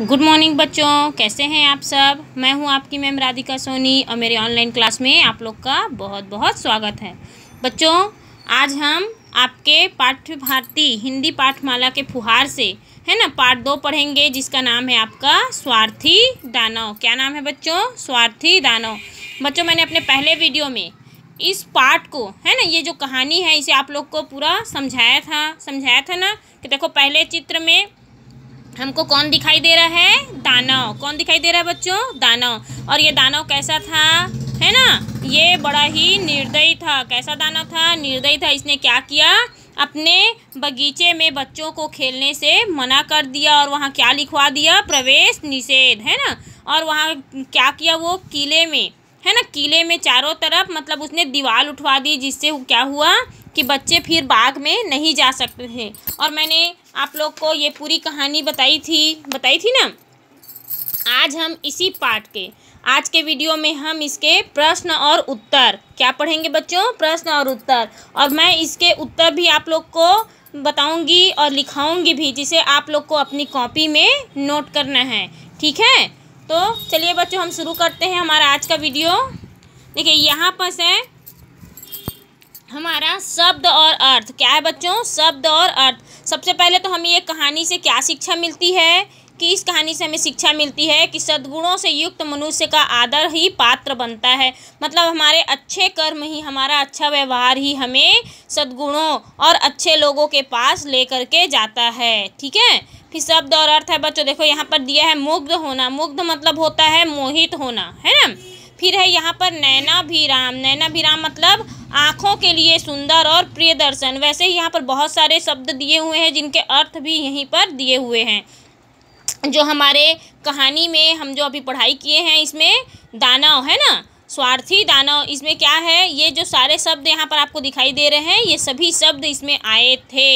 good morning बच्चों कैसे हैं आप सब मैं हूं आपकी मैम राधिका सोनी और मेरे ऑनलाइन क्लास में आप लोग का बहुत बहुत स्वागत है बच्चों आज हम आपके पाठ्य भारती हिंदी पाठमाला के फुहार से है ना पार्ट दो पढ़ेंगे जिसका नाम है आपका स्वार्थी दानव क्या नाम है बच्चों स्वार्थी दानव बच्चों मैंने अपने पहले वीडियो में इस पार्ट को है ना ये जो कहानी है इसे आप लोग को पूरा समझाया था समझाया था ना कि देखो पहले चित्र में हमको कौन दिखाई दे रहा है दानव कौन दिखाई दे रहा है बच्चों दानव और ये दानव कैसा था है ना ये बड़ा ही निर्दयी था कैसा दानव था निर्दयी था इसने क्या किया अपने बगीचे में बच्चों को खेलने से मना कर दिया और वहाँ क्या लिखवा दिया प्रवेश निषेध है ना और वहाँ क्या किया वो किले में है ना किले में चारों तरफ मतलब उसने दीवार उठवा दी जिससे क्या हुआ कि बच्चे फिर बाग में नहीं जा सकते थे और मैंने आप लोग को ये पूरी कहानी बताई थी बताई थी ना आज हम इसी पार्ट के आज के वीडियो में हम इसके प्रश्न और उत्तर क्या पढ़ेंगे बच्चों प्रश्न और उत्तर और मैं इसके उत्तर भी आप लोग को बताऊंगी और लिखाऊंगी भी जिसे आप लोग को अपनी कॉपी में नोट करना है ठीक है तो चलिए बच्चों हम शुरू करते हैं हमारा आज का वीडियो देखिए यहाँ पर से हमारा शब्द और अर्थ क्या है बच्चों शब्द और अर्थ सबसे पहले तो हमें ये कहानी से क्या शिक्षा मिलती है कि इस कहानी से हमें शिक्षा मिलती है कि सद्गुणों से युक्त मनुष्य का आदर ही पात्र बनता है मतलब हमारे अच्छे कर्म ही हमारा अच्छा व्यवहार ही हमें सद्गुणों और अच्छे लोगों के पास लेकर के जाता है ठीक है फिर शब्द और अर्थ है बच्चों देखो यहाँ पर दिया है मुग्ध होना मुग्ध मतलब होता है मोहित होना है ना फिर है यहाँ पर नैना नैना भीराम मतलब आँखों के लिए सुंदर और प्रिय दर्शन वैसे ही यहाँ पर बहुत सारे शब्द दिए हुए हैं जिनके अर्थ भी यहीं पर दिए हुए हैं जो हमारे कहानी में हम जो अभी पढ़ाई किए हैं इसमें दानव है ना स्वार्थी दानव इसमें क्या है ये जो सारे शब्द यहाँ पर आपको दिखाई दे रहे हैं ये सभी शब्द इसमें आए थे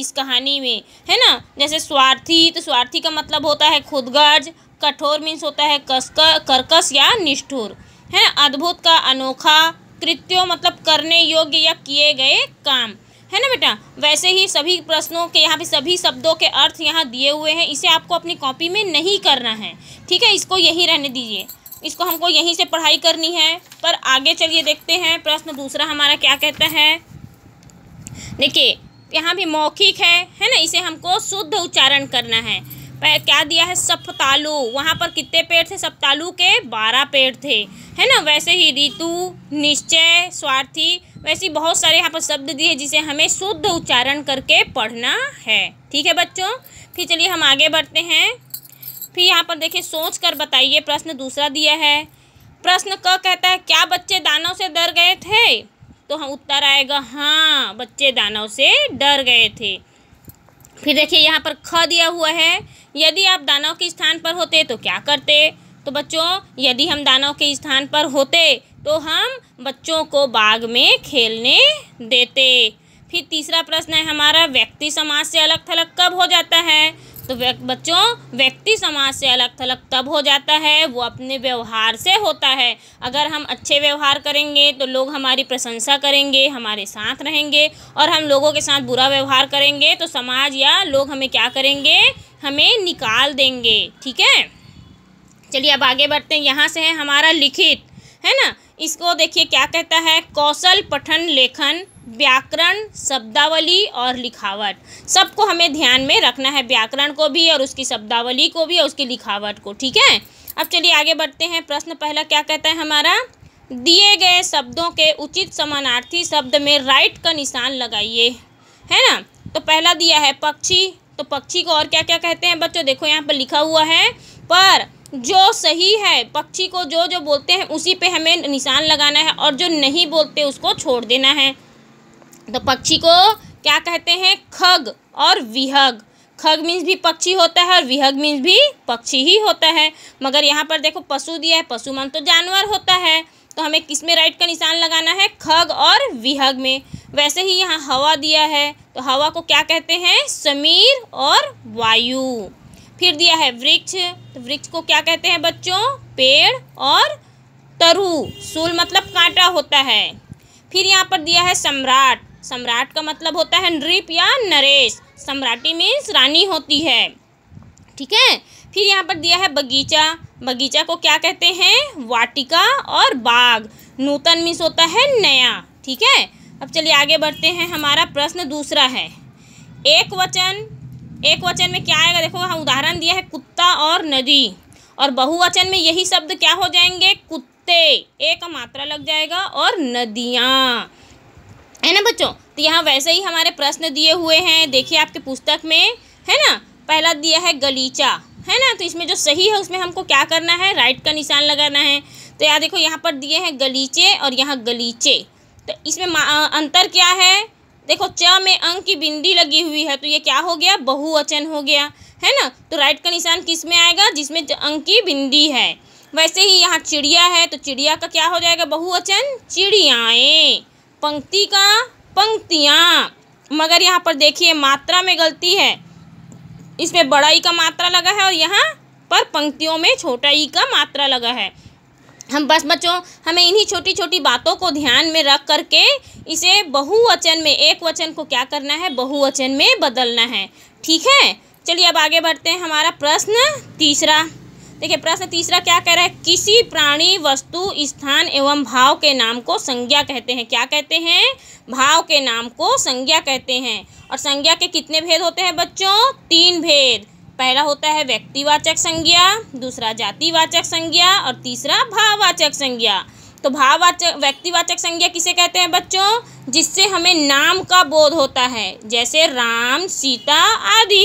इस कहानी में है ना जैसे स्वार्थी तो स्वार्थी का मतलब होता है खुदगर्ज कठोर मीन्स होता है कसकर कर्कश या निष्ठुर है अद्भुत का अनोखा कृत्यो मतलब करने योग्य या किए गए काम है ना बेटा वैसे ही सभी प्रश्नों के यहाँ पे सभी शब्दों के अर्थ यहाँ दिए हुए हैं इसे आपको अपनी कॉपी में नहीं करना है ठीक है इसको यहीं रहने दीजिए इसको हमको यहीं से पढ़ाई करनी है पर आगे चलिए देखते हैं प्रश्न दूसरा हमारा क्या कहता है देखिए यहाँ भी मौखिक है है ना इसे हमको शुद्ध उच्चारण करना है क्या दिया है सप्तालु वहाँ पर कितने पेड़ थे सप्तालु के बारह पेड़ थे है ना वैसे ही ऋतु निश्चय स्वार्थी वैसे बहुत सारे यहाँ पर शब्द दिए जिसे हमें शुद्ध उच्चारण करके पढ़ना है ठीक है बच्चों फिर चलिए हम आगे बढ़ते हैं फिर यहाँ पर देखिए सोच कर बताइए प्रश्न दूसरा दिया है प्रश्न क कहता है क्या बच्चे दानों से डर गए थे तो हम हाँ, उत्तर आएगा हाँ बच्चे दानों से डर गए थे फिर देखिए यहाँ पर ख दिया हुआ है यदि आप दानव के स्थान पर होते तो क्या करते तो बच्चों यदि हम दानव के स्थान पर होते तो हम बच्चों को बाग में खेलने देते फिर तीसरा प्रश्न है हमारा व्यक्ति समाज से अलग थलग कब हो जाता है तो बच्चों व्यक्ति समाज से अलग थलग तब हो जाता है वो अपने व्यवहार से होता है अगर हम अच्छे व्यवहार करेंगे तो लोग हमारी प्रशंसा करेंगे हमारे साथ रहेंगे और हम लोगों के साथ बुरा व्यवहार करेंगे तो समाज या लोग हमें क्या करेंगे हमें निकाल देंगे ठीक है चलिए अब आगे बढ़ते हैं यहाँ से है हमारा लिखित है ना इसको देखिए क्या कहता है कौशल पठन लेखन व्याकरण शब्दावली और लिखावट सबको हमें ध्यान में रखना है व्याकरण को भी और उसकी शब्दावली को भी और उसकी लिखावट को ठीक है अब चलिए आगे बढ़ते हैं प्रश्न पहला क्या कहता है हमारा दिए गए शब्दों के उचित समानार्थी शब्द में राइट का निशान लगाइए है ना तो पहला दिया है पक्षी तो पक्षी को और क्या क्या कहते हैं बच्चों देखो यहाँ पर लिखा हुआ है पर जो सही है पक्षी को जो जो बोलते हैं उसी पे हमें निशान लगाना है और जो नहीं बोलते उसको छोड़ देना है तो पक्षी को क्या कहते हैं खग और विहग खग मीन्स भी पक्षी होता है और विहग मीन्स भी पक्षी ही होता है मगर यहाँ पर देखो पशु दिया है पशु मन तो जानवर होता है तो हमें किस में राइट का निशान लगाना है खग और विहग में वैसे ही यहाँ हवा दिया है तो हवा को क्या कहते हैं समीर और वायु फिर दिया है वृक्ष तो वृक्ष को क्या कहते हैं बच्चों पेड़ और तरु सूल मतलब कांटा होता है फिर यहाँ पर दिया है सम्राट सम्राट का मतलब होता है नृप या नरेश सम्राटी मीन्स रानी होती है ठीक है फिर यहाँ पर दिया है बगीचा बगीचा को क्या कहते हैं वाटिका और बाग नूतन मीन्स होता है नया ठीक है अब चलिए आगे बढ़ते हैं हमारा प्रश्न दूसरा है एक वचन एक वचन में क्या आएगा देखो हम हाँ, उदाहरण दिया है कुत्ता और नदी और बहुवचन में यही शब्द क्या हो जाएंगे कुत्ते एक मात्रा लग जाएगा और नदियाँ है ना बच्चों तो यहाँ वैसे ही हमारे प्रश्न दिए हुए हैं देखिए आपके पुस्तक में है ना पहला दिया है गलीचा है ना तो इसमें जो सही है उसमें हमको क्या करना है राइट का निशान लगाना है तो यहाँ देखो यहाँ पर दिए हैं गलीचे और यहाँ गलीचे तो इसमें अंतर क्या है देखो च में अंक की बिंदी लगी हुई है तो ये क्या हो गया बहुवचन हो गया है ना तो राइट का निशान किस में आएगा जिसमें अंक की बिंदी है वैसे ही यहाँ चिड़िया है तो चिड़िया का क्या हो जाएगा बहुवचन चिड़ियाएँ पंक्ति का पंक्तियाँ मगर यहाँ पर देखिए मात्रा में गलती है इसमें बड़ा ई का मात्रा लगा है और यहाँ पर पंक्तियों में छोटा ई का मात्रा लगा है हम बस बच्चों हमें इन्हीं छोटी छोटी बातों को ध्यान में रख करके इसे बहुवचन में एक वचन को क्या करना है बहुवचन में बदलना है ठीक है चलिए अब आगे बढ़ते हैं हमारा प्रश्न तीसरा देखिए प्रश्न तीसरा क्या कह रहा है किसी प्राणी वस्तु स्थान एवं भाव के नाम को संज्ञा कहते हैं क्या कहते हैं भाव के नाम को संज्ञा कहते हैं और संज्ञा के कितने भेद होते हैं बच्चों तीन भेद पहला होता है व्यक्तिवाचक संज्ञा दूसरा जातिवाचक संज्ञा और तीसरा भाववाचक संज्ञा तो भाववाचक व्यक्तिवाचक संज्ञा किसे कहते हैं बच्चों जिससे हमें नाम का बोध होता है जैसे राम सीता आदि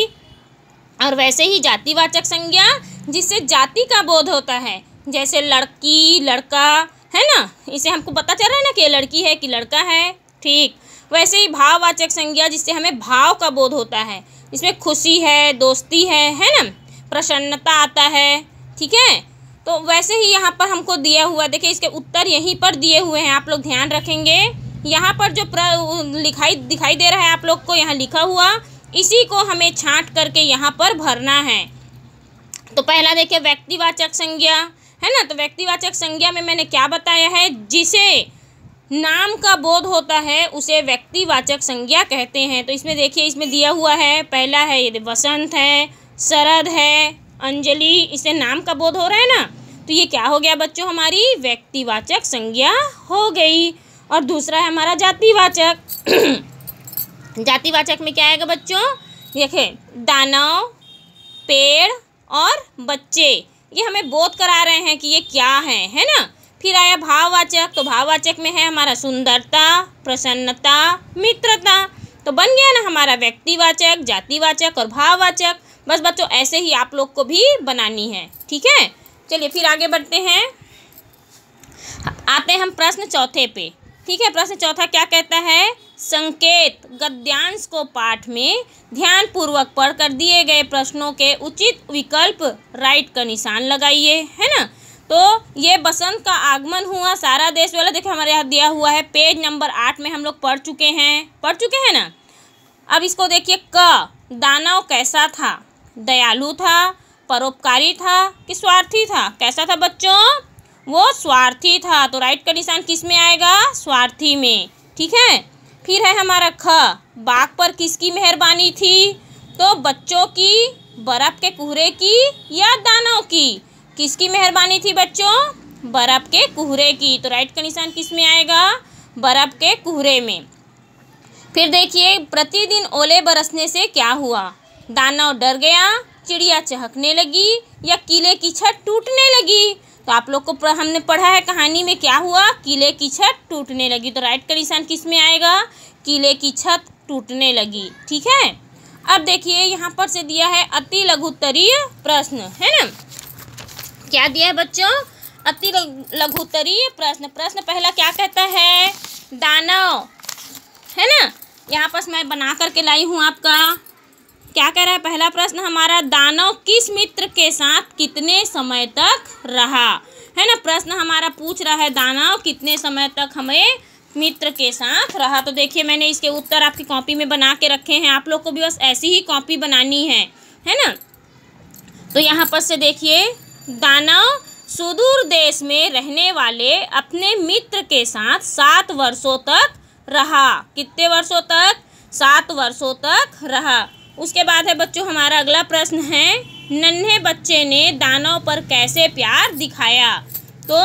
और वैसे ही जातिवाचक संज्ञा जिससे जाति का बोध होता है जैसे लड़की लड़का है ना इसे हमको पता चल रहा है ना कि लड़की है कि लड़का है ठीक वैसे ही भाववाचक संज्ञा जिससे हमें भाव का बोध होता है इसमें खुशी है दोस्ती है है ना प्रसन्नता आता है ठीक है तो वैसे ही यहाँ पर हमको दिया हुआ देखिए इसके उत्तर यहीं पर दिए हुए हैं आप लोग ध्यान रखेंगे यहाँ पर जो प्र लिखाई दिखाई दे रहा है आप लोग को यहाँ लिखा हुआ इसी को हमें छांट करके यहाँ पर भरना है तो पहला देखिए व्यक्तिवाचक संज्ञा है ना तो व्यक्तिवाचक संज्ञा में मैंने क्या बताया है जिसे नाम का बोध होता है उसे व्यक्तिवाचक संज्ञा कहते हैं तो इसमें देखिए इसमें दिया हुआ है पहला है ये वसंत है शरद है अंजलि इसे नाम का बोध हो रहा है ना तो ये क्या हो गया बच्चों हमारी व्यक्तिवाचक संज्ञा हो गई और दूसरा है हमारा जातिवाचक जातिवाचक में क्या आएगा बच्चों देखे दानव पेड़ और बच्चे ये हमें बोध करा रहे हैं कि ये क्या है है ना फिर आया भाववाचक तो भाववाचक में है हमारा सुंदरता प्रसन्नता मित्रता तो बन गया ना हमारा व्यक्तिवाचक जातिवाचक और भाववाचक बस बच्चों ऐसे ही आप लोग को भी बनानी है ठीक है चलिए फिर आगे बढ़ते हैं आते हैं हम प्रश्न चौथे पे ठीक है प्रश्न चौथा क्या कहता है संकेत गद्यांश को पाठ में ध्यानपूर्वक पढ़कर दिए गए प्रश्नों के उचित विकल्प राइट का निशान लगाइए है ना तो ये बसंत का आगमन हुआ सारा देश वाला देखिए हमारे यहाँ दिया हुआ है पेज नंबर आठ में हम लोग पढ़ चुके हैं पढ़ चुके हैं ना अब इसको देखिए क दानव कैसा था दयालु था परोपकारी था कि स्वार्थी था कैसा था बच्चों वो स्वार्थी था तो राइट का निशान किस में आएगा स्वार्थी में ठीक है फिर है हमारा ख बाघ पर किसकी मेहरबानी थी तो बच्चों की बर्फ के कोहरे की या दानों की किसकी मेहरबानी थी बच्चों बर्फ़ के कोहरे की तो राइट का निशान किस में आएगा बर्फ़ के कोहरे में फिर देखिए प्रतिदिन ओले बरसने से क्या हुआ दानव डर गया चिड़िया चहकने लगी या किले की छत टूटने लगी तो आप लोग को हमने पढ़ा है कहानी में क्या हुआ किले की छत टूटने लगी तो राइट का निशान किस में आएगा किले की छत टूटने लगी ठीक है अब देखिए यहाँ पर से दिया है अति लघुतरीय प्रश्न है ना क्या दिया है बच्चों अति लघुतरी प्रश्न प्रश्न पहला क्या कहता है दानव है ना यहाँ पर मैं बना करके लाई हूँ आपका क्या कह रहा है पहला प्रश्न हमारा दानव किस मित्र के साथ कितने समय तक रहा है ना प्रश्न हमारा पूछ रहा है दानव कितने समय तक हमें मित्र के साथ रहा तो देखिए मैंने इसके उत्तर आपकी कॉपी में बना के रखे हैं आप लोग को भी बस ऐसी ही कॉपी बनानी है है ना तो यहाँ पर से देखिए दानव सुदूर देश में रहने वाले अपने मित्र के साथ सात वर्षों तक रहा कितने वर्षों तक सात वर्षों तक रहा उसके बाद है बच्चों हमारा अगला प्रश्न है नन्हे बच्चे ने दानव पर कैसे प्यार दिखाया तो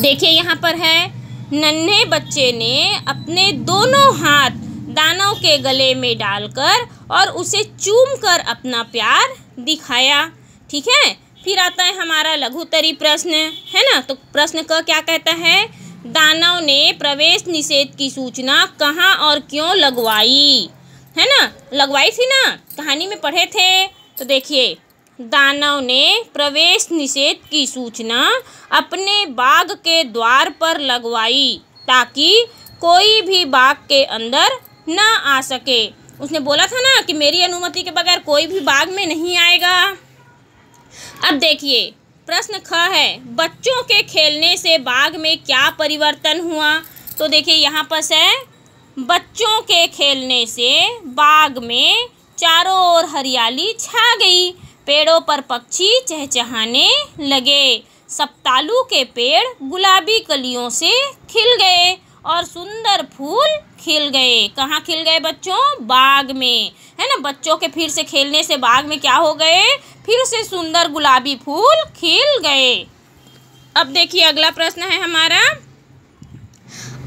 देखिए यहाँ पर है नन्हे बच्चे ने अपने दोनों हाथ दानव के गले में डालकर और उसे चूम कर अपना प्यार दिखाया ठीक है फिर आता है हमारा लघुतरी प्रश्न है ना तो प्रश्न का क्या कहता है दानव ने प्रवेश निषेध की सूचना कहाँ और क्यों लगवाई है ना लगवाई थी ना कहानी में पढ़े थे तो देखिए दानव ने प्रवेश निषेध की सूचना अपने बाग के द्वार पर लगवाई ताकि कोई भी बाग के अंदर ना आ सके उसने बोला था ना कि मेरी अनुमति के बगैर कोई भी बाग में नहीं आएगा अब देखिए प्रश्न ख है बच्चों के खेलने से बाग में क्या परिवर्तन हुआ तो देखिए यहाँ पर है बच्चों के खेलने से बाग में चारों ओर हरियाली छा गई पेड़ों पर पक्षी चहचहाने लगे सप्तालू के पेड़ गुलाबी कलियों से खिल गए और सुंदर फूल खिल गए कहाँ खिल गए बच्चों बाग में है ना बच्चों के फिर से खेलने से बाग में क्या हो गए फिर से सुंदर गुलाबी फूल खिल गए अब देखिए अगला प्रश्न है हमारा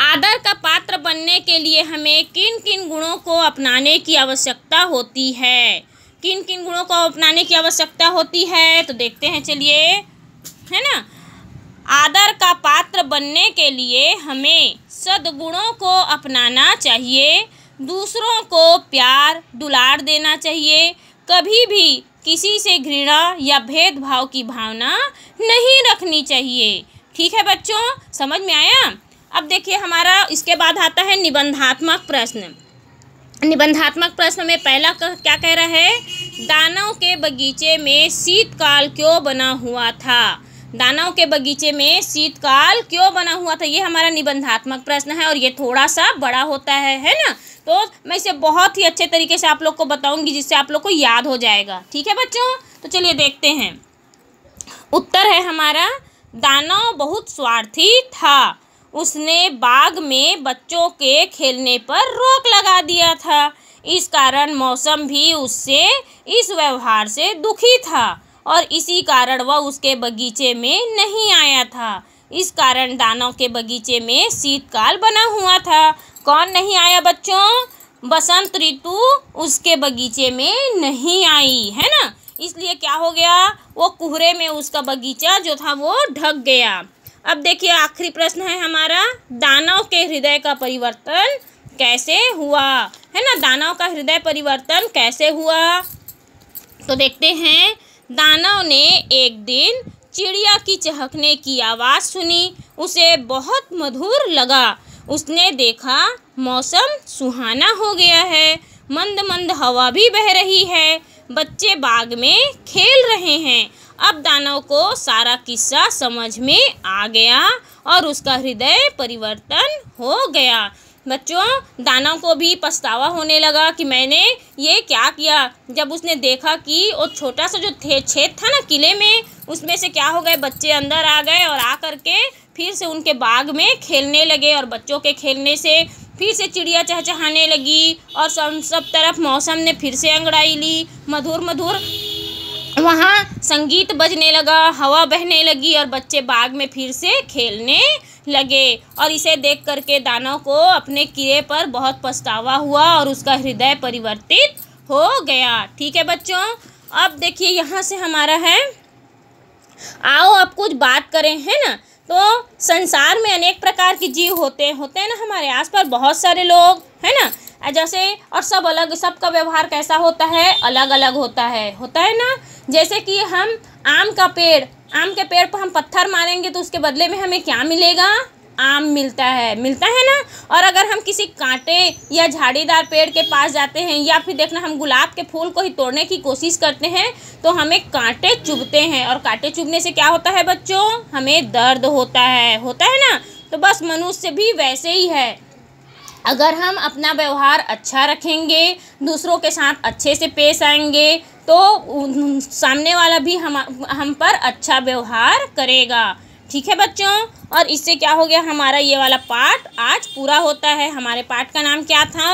आदर का पात्र बनने के लिए हमें किन किन गुणों को अपनाने की आवश्यकता होती है किन किन गुणों को अपनाने की आवश्यकता होती है तो देखते हैं चलिए है ना आदर का पात्र बनने के लिए हमें सद्गुणों को अपनाना चाहिए दूसरों को प्यार दुलार देना चाहिए कभी भी किसी से घृणा या भेदभाव की भावना नहीं रखनी चाहिए ठीक है बच्चों समझ में आया अब देखिए हमारा इसके बाद आता है निबंधात्मक प्रश्न निबंधात्मक प्रश्न में पहला क्या कह रहा है दानव के बगीचे में शीतकाल क्यों बना हुआ था दानव के बगीचे में शीतकाल क्यों बना हुआ था ये हमारा निबंधात्मक प्रश्न है और ये थोड़ा सा बड़ा होता है है ना तो मैं इसे बहुत ही अच्छे तरीके से आप लोग को बताऊंगी जिससे आप लोग को याद हो जाएगा ठीक है बच्चों तो चलिए देखते हैं उत्तर है हमारा दानव बहुत स्वार्थी था उसने बाग में बच्चों के खेलने पर रोक लगा दिया था इस कारण मौसम भी उससे इस व्यवहार से दुखी था और इसी कारण वह उसके बगीचे में नहीं आया था इस कारण दानव के बगीचे में शीतकाल बना हुआ था कौन नहीं आया बच्चों बसंत ऋतु उसके बगीचे में नहीं आई है ना इसलिए क्या हो गया वो कुहरे में उसका बगीचा जो था वो ढक गया अब देखिए आखिरी प्रश्न है हमारा दानव के हृदय का परिवर्तन कैसे हुआ है ना दानव का हृदय परिवर्तन कैसे हुआ तो देखते हैं दानव ने एक दिन चिड़िया की चहकने की आवाज़ सुनी उसे बहुत मधुर लगा उसने देखा मौसम सुहाना हो गया है मंद मंद हवा भी बह रही है बच्चे बाग में खेल रहे हैं अब दानव को सारा किस्सा समझ में आ गया और उसका हृदय परिवर्तन हो गया बच्चों दाना को भी पछतावा होने लगा कि मैंने ये क्या किया जब उसने देखा कि वो छोटा सा जो थे छेद था ना किले में उसमें से क्या हो गए बच्चे अंदर आ गए और आ कर के फिर से उनके बाग में खेलने लगे और बच्चों के खेलने से फिर से चिड़िया चहचहाने लगी और सब सब तरफ मौसम ने फिर से अंगड़ाई ली मधुर मधुर वहाँ संगीत बजने लगा हवा बहने लगी और बच्चे बाग में फिर से खेलने लगे और इसे देख करके दानव को अपने किए पर बहुत पछतावा हुआ और उसका हृदय परिवर्तित हो गया ठीक है बच्चों अब देखिए यहाँ से हमारा है आओ अब कुछ बात करें है ना तो संसार में अनेक प्रकार के जीव होते होते हैं ना हमारे आस पास बहुत सारे लोग है ना जैसे और सब अलग सबका व्यवहार कैसा होता है अलग अलग होता है होता है ना जैसे कि हम आम का पेड़ आम के पेड़ पर हम पत्थर मारेंगे तो उसके बदले में हमें क्या मिलेगा आम मिलता है मिलता है ना और अगर हम किसी कांटे या झाड़ीदार पेड़ के पास जाते हैं या फिर देखना हम गुलाब के फूल को ही तोड़ने की कोशिश करते हैं तो हमें कांटे चुभते हैं और कांटे चुभने से क्या होता है बच्चों हमें दर्द होता है होता है ना तो बस मनुष्य भी वैसे ही है अगर हम अपना व्यवहार अच्छा रखेंगे दूसरों के साथ अच्छे से पेश आएंगे तो सामने वाला भी हम हम पर अच्छा व्यवहार करेगा ठीक है बच्चों और इससे क्या हो गया हमारा ये वाला पार्ट आज पूरा होता है हमारे पार्ट का नाम क्या था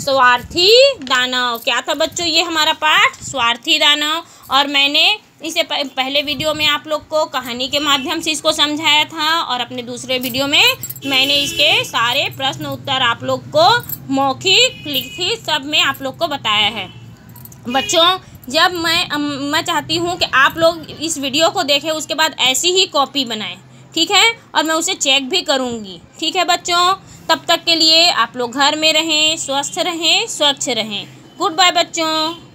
स्वार्थी दानव क्या था बच्चों ये हमारा पाठ स्वार्थी दानव और मैंने इसे पहले वीडियो में आप लोग को कहानी के माध्यम से इसको समझाया था और अपने दूसरे वीडियो में मैंने इसके सारे प्रश्न उत्तर आप लोग को मौखिक लिखित सब में आप लोग को बताया है बच्चों जब मैं मैं चाहती हूँ कि आप लोग इस वीडियो को देखें उसके बाद ऐसी ही कॉपी बनाएं ठीक है और मैं उसे चेक भी करूँगी ठीक है बच्चों तब तक के लिए आप लोग घर में रहें स्वस्थ रहें स्वच्छ रहें गुड बाय बच्चों